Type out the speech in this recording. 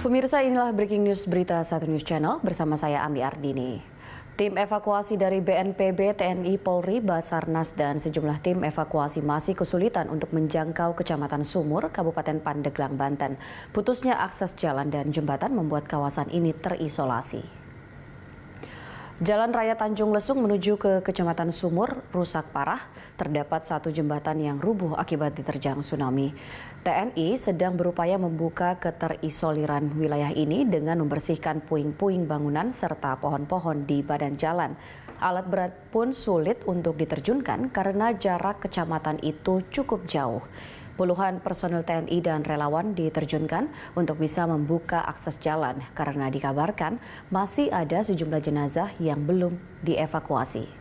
Pemirsa inilah breaking news berita Satu News Channel bersama saya Ami Ardini. Tim evakuasi dari BNPB, TNI, Polri, Basarnas, dan sejumlah tim evakuasi masih kesulitan untuk menjangkau Kecamatan Sumur, Kabupaten Pandeglang, Banten. Putusnya akses jalan dan jembatan membuat kawasan ini terisolasi. Jalan Raya Tanjung Lesung menuju ke Kecamatan Sumur rusak parah. Terdapat satu jembatan yang rubuh akibat diterjang tsunami. TNI sedang berupaya membuka keterisoliran wilayah ini dengan membersihkan puing-puing bangunan serta pohon-pohon di badan jalan. Alat berat pun sulit untuk diterjunkan karena jarak kecamatan itu cukup jauh. Puluhan personel TNI dan relawan diterjunkan untuk bisa membuka akses jalan karena dikabarkan masih ada sejumlah jenazah yang belum dievakuasi.